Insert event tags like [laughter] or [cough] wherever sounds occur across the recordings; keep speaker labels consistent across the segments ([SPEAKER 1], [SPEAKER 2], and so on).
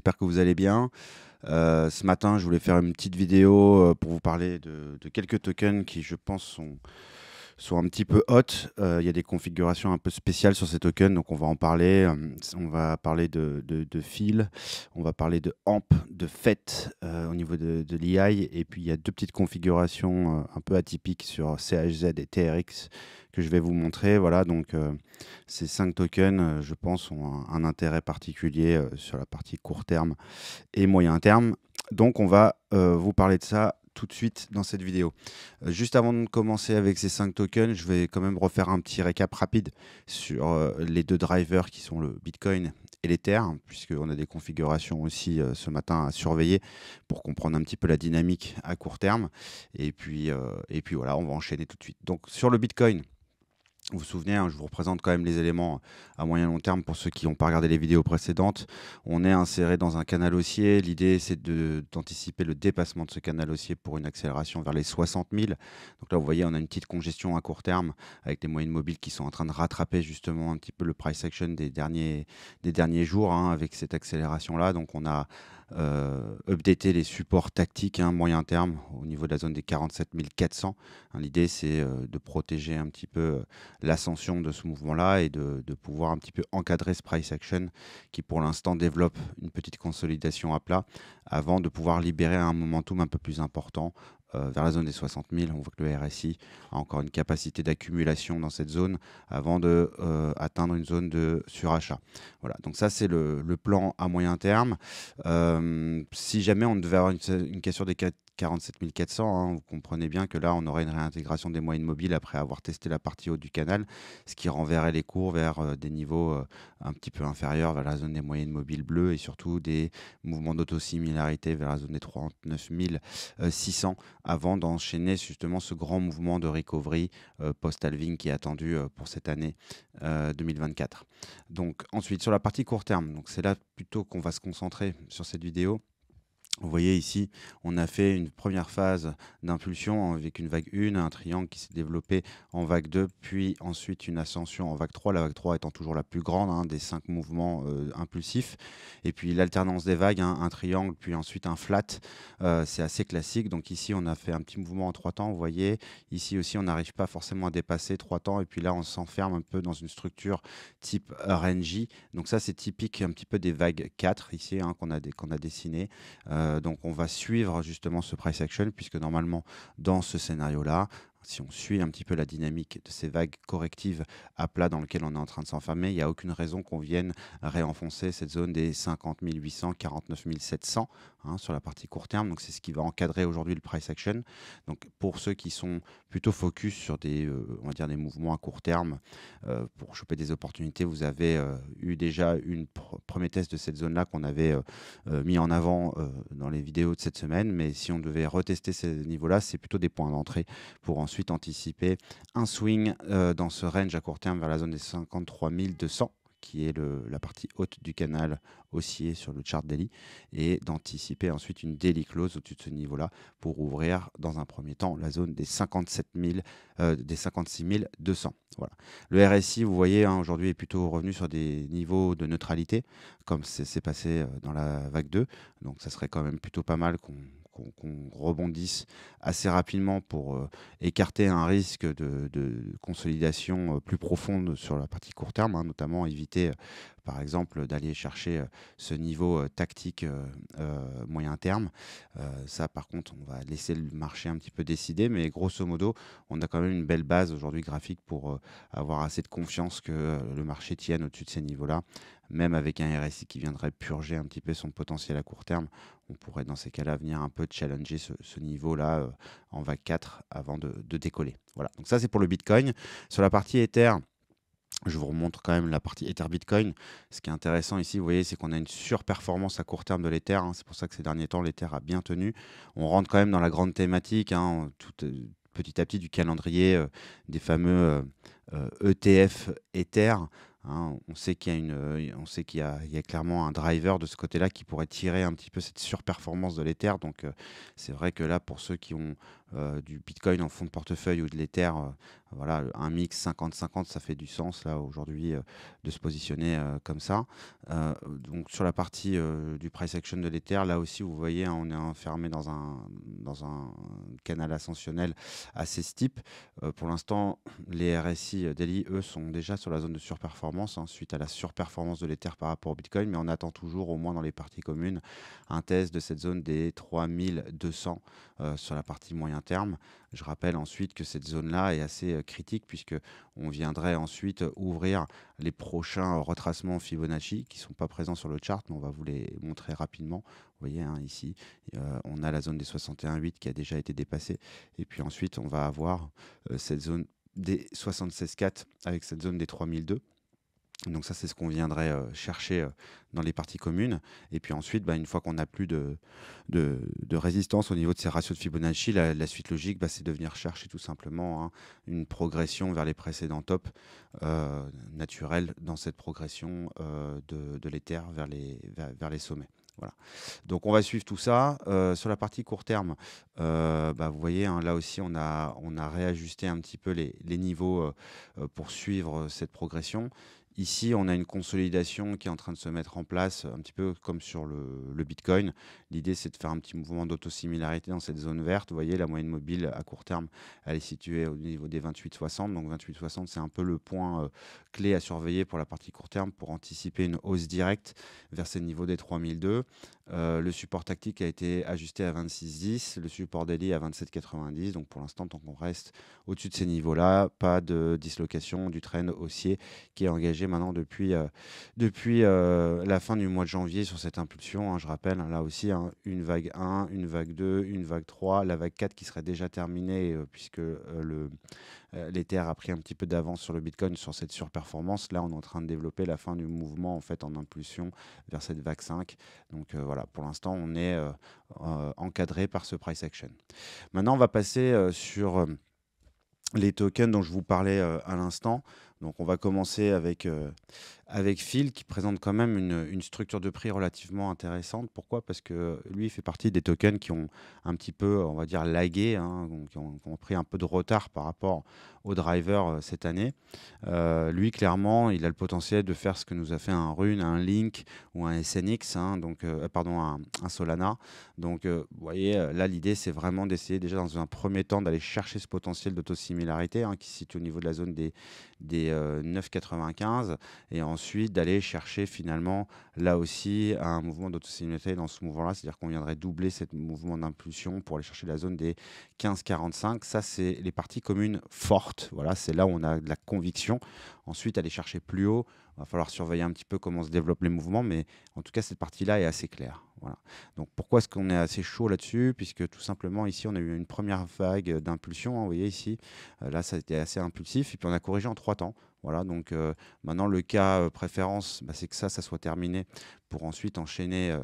[SPEAKER 1] j'espère que vous allez bien. Euh, ce matin, je voulais faire une petite vidéo euh, pour vous parler de quelques tokens qui, je pense, sont, sont un petit peu hautes. Euh, il y a des configurations un peu spéciales sur ces tokens, donc on va en parler. Euh, on va parler de, de, fil, on va parler de amp, de FET euh, au niveau de, de et puis il y a deux petites configurations un peu atypiques sur CHZ et TRX que je vais vous montrer. Voilà, donc ces cinq tokens, je pense, ont un, intérêt particulier sur la partie court terme et moyen terme. Donc on va vous parler de ça tout de suite dans cette vidéo. Euh, juste avant de commencer avec ces cinq tokens, je vais quand même refaire un petit récap rapide sur euh, les deux drivers qui sont le Bitcoin et l'Ether, puisqu'on a des configurations aussi euh, ce matin à surveiller pour comprendre un petit peu la dynamique à court terme. Et puis, et puis voilà, on va enchaîner tout de suite. Donc sur le Bitcoin. Vous vous souvenez, hein, je vous représente quand même les éléments à moyen long terme pour ceux qui n'ont pas regardé les vidéos précédentes. On est inséré dans un canal haussier. L'idée, c'est d'anticiper le dépassement de ce canal haussier pour une accélération vers les 60 000. Donc là, vous voyez, on a une petite congestion à court terme avec les moyennes mobiles qui sont en train de rattraper justement un petit peu le price action des derniers, des derniers jours hein, avec cette accélération-là. Donc on a euh, updater les supports tactiques à hein, moyen terme au niveau de la zone des 47 400. Hein, l'idée, c'est euh, de protéger un petit peu euh, l'ascension de ce mouvement-là et de, de, pouvoir un petit peu encadrer ce price action qui, pour l'instant, développe une petite consolidation à plat avant de pouvoir libérer un momentum un peu plus important euh, vers la zone des 60 000. On voit que le RSI a encore une capacité d'accumulation dans cette zone avant de euh, atteindre une zone de surachat. Voilà, donc ça c'est le, plan à moyen terme. Euh, si jamais on devait avoir une, question cassure des 47 400. Hein. Vous comprenez bien que là, on aurait une réintégration des moyennes mobiles après avoir testé la partie haute du canal, ce qui renverrait les cours vers euh, des niveaux euh, un petit peu inférieurs, vers la zone des moyennes mobiles bleues et surtout des mouvements d'autosimilarité vers la zone des 39 600 avant d'enchaîner justement ce grand mouvement de recovery euh, post-halving qui est attendu pour cette année 2024. Donc ensuite, sur la partie court terme, c'est là plutôt qu'on va se concentrer sur cette vidéo. Vous voyez ici, on a fait une première phase d'impulsion avec une vague 1, un triangle qui s'est développé en vague 2, puis ensuite une ascension en vague 3, la vague 3 étant toujours la plus grande hein, des cinq mouvements euh, impulsifs, et puis l'alternance des vagues, hein, un triangle, puis ensuite un flat, euh, c'est assez classique. Donc ici, on a fait un petit mouvement en trois temps, vous voyez, ici aussi, on n'arrive pas forcément à dépasser trois temps, et puis là, on s'enferme un peu dans une structure type RNG. Donc ça, c'est typique un petit peu des vagues 4 ici hein, qu'on a, dessinées. a euh, dessiné. Euh, donc on va suivre justement ce price action puisque normalement dans ce scénario-là, si on suit un petit peu la dynamique de ces vagues correctives à plat dans lesquelles on est en train de s'enfermer, il n'y a aucune raison qu'on vienne réenfoncer cette zone des 50 800, 49 700 sur la partie court terme. Donc c'est ce qui va encadrer aujourd'hui le price action. Donc pour ceux qui sont plutôt focus sur des, euh, on va dire des mouvements à court terme euh, pour choper des opportunités, vous avez euh, eu déjà une premier test de cette zone-là qu'on avait mis en avant dans les vidéos de cette semaine. Mais si on devait retester ces niveaux-là, c'est plutôt des points d'entrée pour ensuite ensuite anticiper un swing euh, dans ce range à court terme vers la zone des 53 200 qui est la partie haute du canal haussier sur le chart daily, et d'anticiper ensuite une daily close au-dessus de ce niveau-là pour ouvrir dans un premier temps la zone des, 57 000, euh, des 56 200. Voilà. Le RSI, vous voyez, hein, aujourd'hui est plutôt revenu sur des niveaux de neutralité, comme c'est passé euh, dans la vague 2, donc ça serait quand même plutôt pas mal qu'on qu'on rebondisse assez rapidement pour euh, écarter un risque de, consolidation euh, plus profonde sur la partie court terme, hein, notamment éviter euh, par exemple, d'aller chercher euh, ce niveau euh, tactique euh, moyen terme. ça, par contre, on va laisser le marché un petit peu décider, mais grosso modo, on a quand même une belle base aujourd'hui graphique pour avoir assez de confiance que le marché tienne au-dessus de ces niveaux-là. Même avec un RSI qui viendrait purger un petit peu son potentiel à court terme, on pourrait dans ces cas-là venir un peu challenger ce, niveau-là en vague 4 avant de, de décoller. Voilà, donc ça c'est pour le Bitcoin. Sur la partie Ether, je vous remontre quand même la partie Ether Bitcoin. Ce qui est intéressant ici, vous voyez, c'est qu'on a une surperformance à court terme de l'Ether. Hein. C'est pour ça que ces derniers temps, l'Ether a bien tenu. On rentre quand même dans la grande thématique, hein, euh, petit à petit, du calendrier euh, des fameux ETF euh, e Ether. Hein, on sait qu'il y a une, euh, on sait qu'il y, clairement un driver de ce côté-là qui pourrait tirer un petit peu cette surperformance de l'Ether. Donc euh, c'est vrai que là, pour ceux qui ont euh, du Bitcoin en fond de portefeuille ou de l'Ether, voilà, un mix 50-50, ça fait du sens là aujourd'hui de se positionner comme ça. donc sur la partie du price action de l'Ether, là aussi, vous voyez, hein, on est enfermé dans un, dans un canal ascensionnel assez steep. Euh, pour l'instant, les RSI d'Eli eux, sont déjà sur la zone de surperformance hein, suite à la surperformance de l'Ether par rapport au Bitcoin, mais on attend toujours, au moins dans les parties communes, un test de cette zone des 3200 euh, sur la partie moyen terme. Je rappelle ensuite que cette zone-là est assez euh, critique puisque on viendrait ensuite ouvrir les prochains retracements Fibonacci qui ne sont pas présents sur le chart, mais on va vous les montrer rapidement vous voyez, hein, ici, euh, on a la zone des 61,8 qui a déjà été dépassée. Et puis ensuite, on va avoir euh, cette zone des 76,4 avec cette zone des 3002. Donc ça, c'est ce qu'on viendrait euh, chercher dans les parties communes. Et puis ensuite, bah, une fois qu'on n'a plus de, résistance au niveau de ces ratios de Fibonacci, la, suite logique, bah, c'est de venir chercher tout simplement hein, une progression vers les précédents tops naturels dans cette progression de, l'éther vers les sommets. Donc on va suivre tout ça. Euh, sur la partie court terme, euh, bah, vous voyez, hein, là aussi, on a, on a réajusté un petit peu les, niveaux euh, pour suivre cette progression. Ici, on a une consolidation qui est en train de se mettre en place, un petit peu comme sur le, Bitcoin. L'idée, c'est de faire un petit mouvement d'autosimilarité dans cette zone verte. Vous voyez, la moyenne mobile à court terme, elle est située au niveau des 28,60. Donc 28,60, c'est un peu le point euh, clé à surveiller pour la partie court terme pour anticiper une hausse directe vers ces niveaux des 3002. Euh, le support tactique a été ajusté à 26,10, le support daily à 27,90. Donc pour l'instant, tant qu'on reste au-dessus de ces niveaux-là, pas de dislocation du train haussier qui est engagé maintenant depuis, euh, depuis euh, la fin du mois de janvier sur cette impulsion. Hein, je rappelle, hein, là aussi, hein, une vague 1, une vague 2, une vague 3, la vague 4 qui serait déjà terminée puisque le, euh, l'Ether a pris un petit peu d'avance sur le Bitcoin sur cette surperformance. Là, on est en train de développer la fin du mouvement en fait en impulsion vers cette vague 5. Donc euh, voilà, pour l'instant, on est euh, encadré par ce price action. Maintenant, on va passer sur les tokens dont je vous parlais à l'instant. Donc on va commencer avec, euh, avec Phil qui présente quand même une, structure de prix relativement intéressante. Pourquoi Parce que lui, il fait partie des tokens qui ont un petit peu, on va dire, lagué, hein, qui, ont, pris un peu de retard par rapport aux drivers euh, cette année. Euh, lui, clairement, il a le potentiel de faire ce que nous a fait un Rune, un Link ou un SNX, hein, donc, pardon, un, Solana. Donc vous voyez, là, l'idée, c'est vraiment d'essayer déjà dans un premier temps d'aller chercher ce potentiel d'autosimilarité hein, qui se situe au niveau de la zone des des 9,95 euh, et ensuite d'aller chercher finalement là aussi un mouvement d'autosignité dans ce mouvement-là, c'est-à-dire qu'on viendrait doubler ce mouvement d'impulsion pour aller chercher la zone des 15,45. Ça, c'est les parties communes fortes. Voilà, c'est là où on a de la conviction. Ensuite, aller chercher plus haut, il va falloir surveiller un petit peu comment se développent les mouvements, mais en tout cas, cette partie-là est assez claire. Voilà. Donc pourquoi est-ce qu'on est assez chaud là-dessus Puisque tout simplement ici on a eu une première vague d'impulsion, hein, vous voyez ici, euh, là ça a été assez impulsif, et puis on a corrigé en trois temps. Voilà, donc euh, maintenant le cas euh, préférence, bah, c'est que ça, ça soit terminé pour ensuite enchaîner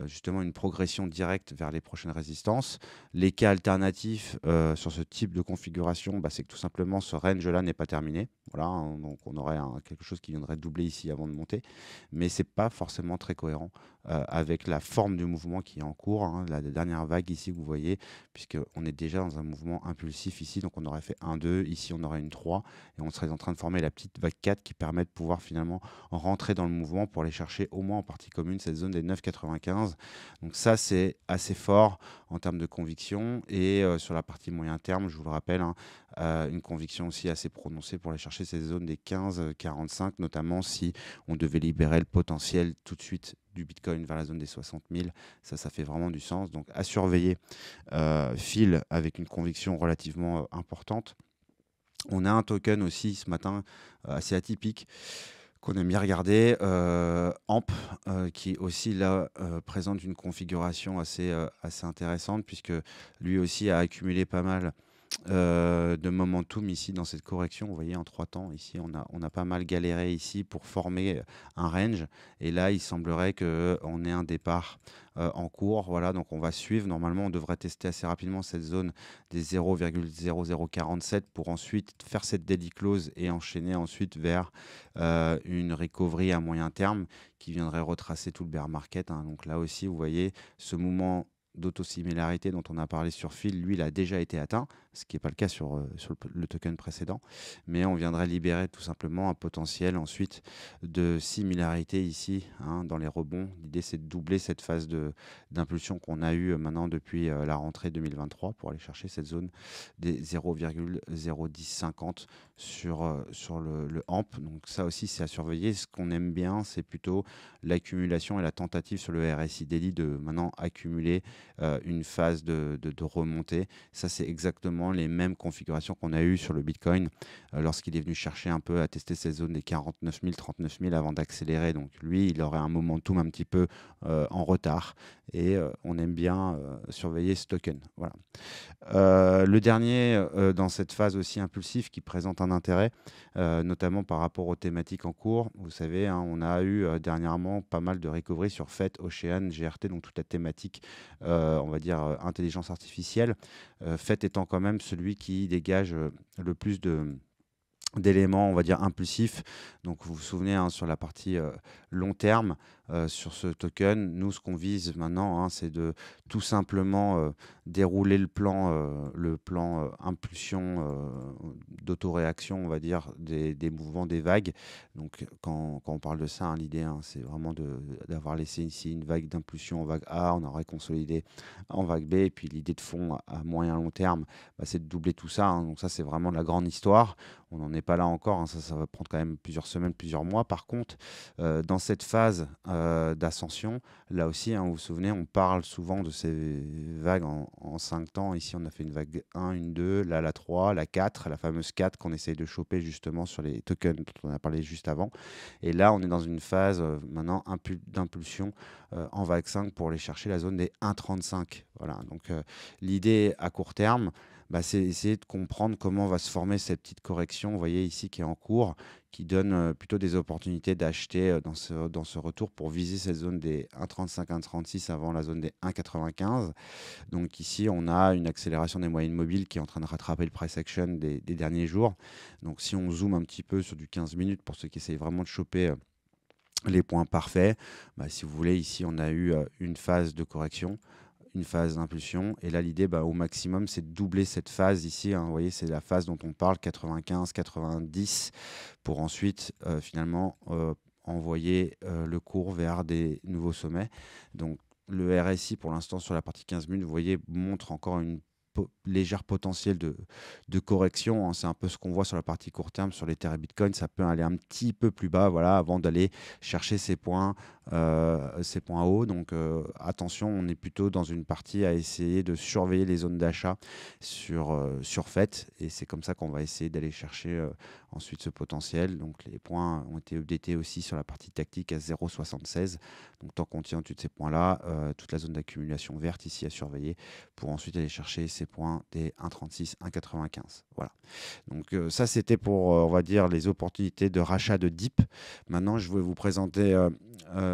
[SPEAKER 1] euh, justement une progression directe vers les prochaines résistances. Les cas alternatifs euh, sur ce type de configuration, bah, c'est que tout simplement ce range-là n'est pas terminé. Voilà, hein, donc on aurait quelque chose qui viendrait doubler ici avant de monter, mais ce n'est pas forcément très cohérent euh, avec la forme du mouvement qui est en cours. Hein, la dernière vague ici que vous voyez, puisqu'on est déjà dans un mouvement impulsif ici, donc on aurait fait 1-2, ici on aurait une 3, et on serait en train de former la petite vague 4 qui permet de pouvoir finalement rentrer dans le mouvement pour aller chercher au moins en partie commune cette zone des 9,95 donc ça, c'est assez fort en termes de conviction. Et euh, sur la partie moyen terme, je vous le rappelle, hein, euh, une conviction aussi assez prononcée pour aller chercher ces zones des 15-45, euh, notamment si on devait libérer le potentiel tout de suite du Bitcoin vers la zone des 60 000. Ça, ça fait vraiment du sens. Donc à surveiller, euh, fil avec une conviction relativement importante. On a un token aussi ce matin assez atypique qu'on aime bien regarder. Euh, AMP, euh, qui aussi là euh, présente une configuration assez, assez intéressante, puisque lui aussi a accumulé pas mal euh, de momentum ici dans cette correction. Vous voyez, en trois temps, ici, on a, on a pas mal galéré ici pour former euh, un range. Et là, il semblerait qu'on euh, ait un départ en cours. Voilà, donc on va suivre. Normalement, on devrait tester assez rapidement cette zone des 0,0047 pour ensuite faire cette daily close et enchaîner ensuite vers une recovery à moyen terme qui viendrait retracer tout le bear market. Hein. Donc là aussi, vous voyez, ce moment d'autosimilarité dont on a parlé sur fil, lui, il a déjà été atteint ce qui n'est pas le cas sur, euh, le, token précédent. Mais on viendrait libérer tout simplement un potentiel ensuite de similarité ici hein, dans les rebonds. L'idée, c'est de doubler cette phase d'impulsion qu'on a eue euh, maintenant depuis euh, la rentrée 2023 pour aller chercher cette zone des 0,01050 sur, sur le, le AMP. Donc ça aussi, c'est à surveiller. Ce qu'on aime bien, c'est plutôt l'accumulation et la tentative sur le RSI Daily de maintenant accumuler une phase de remontée. Ça, c'est exactement les mêmes configurations qu'on a eues sur le Bitcoin euh, lorsqu'il est venu chercher un peu à tester ces zones des 49 000, 39 000 avant d'accélérer. Donc lui, il aurait un momentum un petit peu euh, en retard et euh, on aime bien surveiller ce token. Voilà. le dernier dans cette phase aussi impulsive qui présente un intérêt, notamment par rapport aux thématiques en cours. Vous savez, hein, on a eu dernièrement pas mal de recovery sur FET, Ocean, GRT, donc toute la thématique, on va dire, intelligence artificielle. FET étant quand même celui qui dégage euh, le plus de d'éléments, on va dire, impulsifs. Donc, vous vous souvenez, hein, sur la partie euh, long terme, euh, sur ce token. Nous, ce qu'on vise maintenant, hein, c'est de tout simplement euh, dérouler le plan, euh, le plan impulsion d'autoréaction, on va dire, des, des, mouvements des vagues. Donc, quand, quand on parle de ça, hein, l'idée, hein, c'est vraiment d'avoir laissé ici une vague d'impulsion en vague A, on aurait consolidé en vague B, et puis l'idée de fond à moyen long terme, bah, c'est de doubler tout ça. Donc ça, c'est vraiment de la grande histoire. On n'en est pas là encore. Ça, ça va prendre quand même plusieurs semaines, plusieurs mois. Par contre, dans cette phase euh, d'ascension. Là aussi, hein, vous vous souvenez, on parle souvent de ces vagues en, en, cinq temps. Ici, on a fait une vague 1, une 2, là la 3, la 4, la fameuse 4 qu'on essaye de choper justement sur les tokens dont on a parlé juste avant. Et là, on est dans une phase euh, maintenant d'impulsion euh, en vague 5 pour aller chercher la zone des 1,35. Voilà, donc l'idée à court terme, bah, c'est essayer de comprendre comment va se former cette petite correction, vous voyez ici qui est en cours, qui donne euh, plutôt des opportunités d'acheter euh, dans ce, dans ce retour pour viser cette zone des 1,35-1,36 avant la zone des 1,95. Donc ici, on a une accélération des moyennes mobiles qui est en train de rattraper le price action des, derniers jours. Donc si on zoome un petit peu sur du 15 minutes pour ceux qui essayent vraiment de choper euh, les points parfaits, bah, si vous voulez, ici on a eu une phase de correction une phase d'impulsion. Et là, l'idée, bah, au maximum, c'est de doubler cette phase ici. Hein. Vous voyez, c'est la phase dont on parle, 95-90, pour ensuite, euh, finalement, euh, envoyer euh, le cours vers des nouveaux sommets. Donc, le RSI, pour l'instant, sur la partie 15 minutes, vous voyez, montre encore une légère potentiel de, correction. Hein. C'est un peu ce qu'on voit sur la partie court terme sur les terres Bitcoin. Ça peut aller un petit peu plus bas voilà, avant d'aller chercher ces points, euh, ces points hauts. Donc euh, attention, on est plutôt dans une partie à essayer de surveiller les zones d'achat sur, euh, sur FET. Et c'est comme ça qu'on va essayer d'aller chercher ensuite ce potentiel. Donc les points ont été updatés aussi sur la partie tactique à 0,76. Donc tant qu'on tient toutes ces points-là, euh, toute la zone d'accumulation verte ici à surveiller pour ensuite aller chercher ces points des 1,36, 1,95. Voilà. Donc euh, ça c'était pour, euh, on va dire, les opportunités de rachat de DIP. Maintenant, je vais vous présenter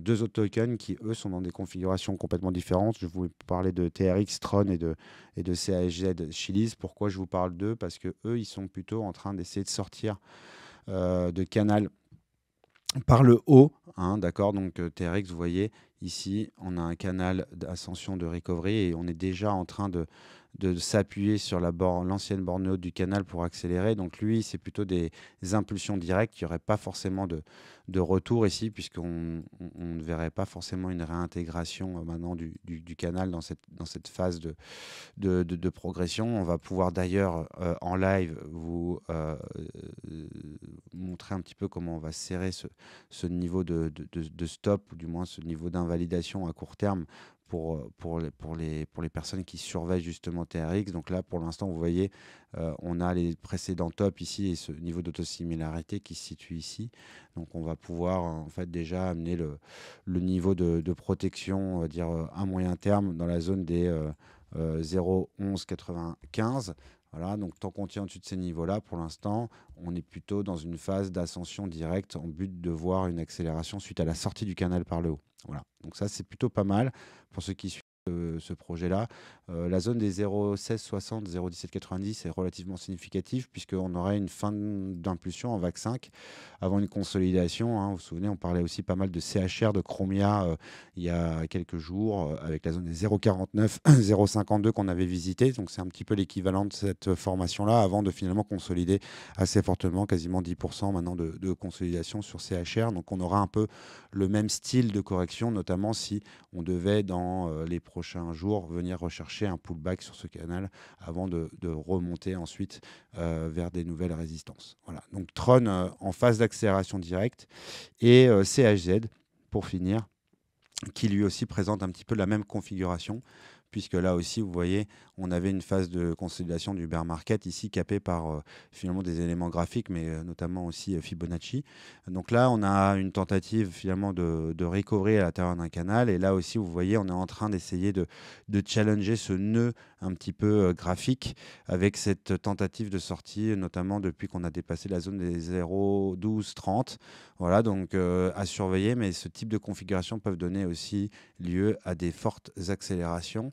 [SPEAKER 1] deux autres tokens qui, eux, sont dans des configurations complètement différentes. Je vous parler de TRX, Tron et de, et de Chilis. Pourquoi je vous parle d'eux Parce que eux, ils sont plutôt en train d'essayer de sortir euh, de canal par le haut. Hein, d'accord Donc euh, TRX, vous voyez, ici, on a un canal d'ascension de recovery et on est déjà en train de, de s'appuyer sur l'ancienne borne haute du canal pour accélérer. Donc lui, c'est plutôt des impulsions directes. Il n'y aurait pas forcément de, retour ici, puisqu'on ne verrait pas forcément une réintégration euh, maintenant du, canal dans cette, dans cette phase de, de, progression. On va pouvoir d'ailleurs euh, en live vous euh, montrer un petit peu comment on va serrer ce, ce niveau de, stop, ou du moins ce niveau d'invalidation à court terme euh, pour, les, pour, les, personnes qui surveillent justement TRX. Donc là, pour l'instant, vous voyez, euh, on a les précédents tops ici et ce niveau d'autosimilarité qui se situe ici. Donc on va pouvoir en fait déjà amener le, niveau de, protection, dire euh, à moyen terme, dans la zone des 0,11,95 voilà, donc tant qu'on tient au-dessus de ces niveaux-là, pour l'instant, on est plutôt dans une phase d'ascension directe en but de voir une accélération suite à la sortie du canal par le haut. Voilà, donc ça c'est plutôt pas mal pour ceux qui suivent. Euh, ce projet-là. Euh, la zone des 0,1660, 90 est relativement significative puisqu'on aurait une fin d'impulsion en VAC 5 avant une consolidation. Hein. Vous vous souvenez, on parlait aussi pas mal de CHR, de Chromia euh, il y a quelques jours avec la zone des 0,49, 0,52 [clears throat] qu'on avait visité. Donc c'est un petit peu l'équivalent de cette formation-là avant de finalement consolider assez fortement, quasiment 10% maintenant de, de consolidation sur CHR. Donc on aura un peu le même style de correction, notamment si on devait dans les prochains jours venir rechercher un pullback sur ce canal avant de, remonter ensuite euh, vers des nouvelles résistances. Voilà. Donc Tron euh, en phase d'accélération directe et euh, CHZ pour finir qui lui aussi présente un petit peu la même configuration puisque là aussi, vous voyez, on avait une phase de consolidation du bear market ici capée par euh, finalement des éléments graphiques, mais euh, notamment aussi euh, Fibonacci. Donc là, on a une tentative finalement de, de à l'intérieur d'un canal, et là aussi, vous voyez, on est en train d'essayer de, de, challenger ce nœud un petit peu graphique avec cette tentative de sortie, notamment depuis qu'on a dépassé la zone des 0, 12, 30. Voilà, donc à surveiller, mais ce type de configuration peuvent donner aussi lieu à des fortes accélérations.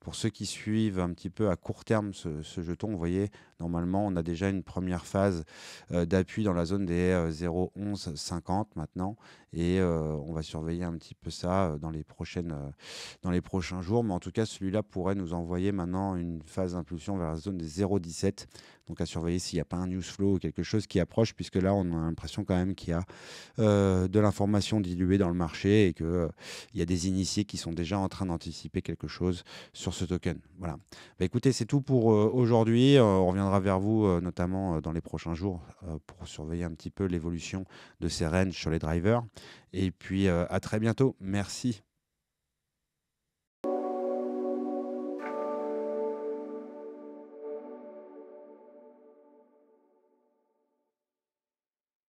[SPEAKER 1] Pour ceux qui suivent un petit peu à court terme ce, jeton, vous voyez, normalement, on a déjà une première phase euh, d'appui dans la zone des 0,1150 euh, maintenant. Et euh, on va surveiller un petit peu ça dans les, prochaines, dans les prochains jours. Mais en tout cas, celui-là pourrait nous envoyer maintenant une phase d'impulsion vers la zone des 0,17. Donc à surveiller s'il n'y a pas un news flow ou quelque chose qui approche, puisque là, on a l'impression quand même qu'il y a de l'information diluée dans le marché et qu'il il y a des initiés qui sont déjà en train d'anticiper quelque chose ce token. Voilà. Bah, écoutez, c'est tout pour euh, aujourd'hui. Euh, on reviendra vers vous, euh, notamment dans les prochains jours, pour surveiller un petit peu l'évolution de ces ranges sur les drivers. Et puis, à très bientôt. Merci.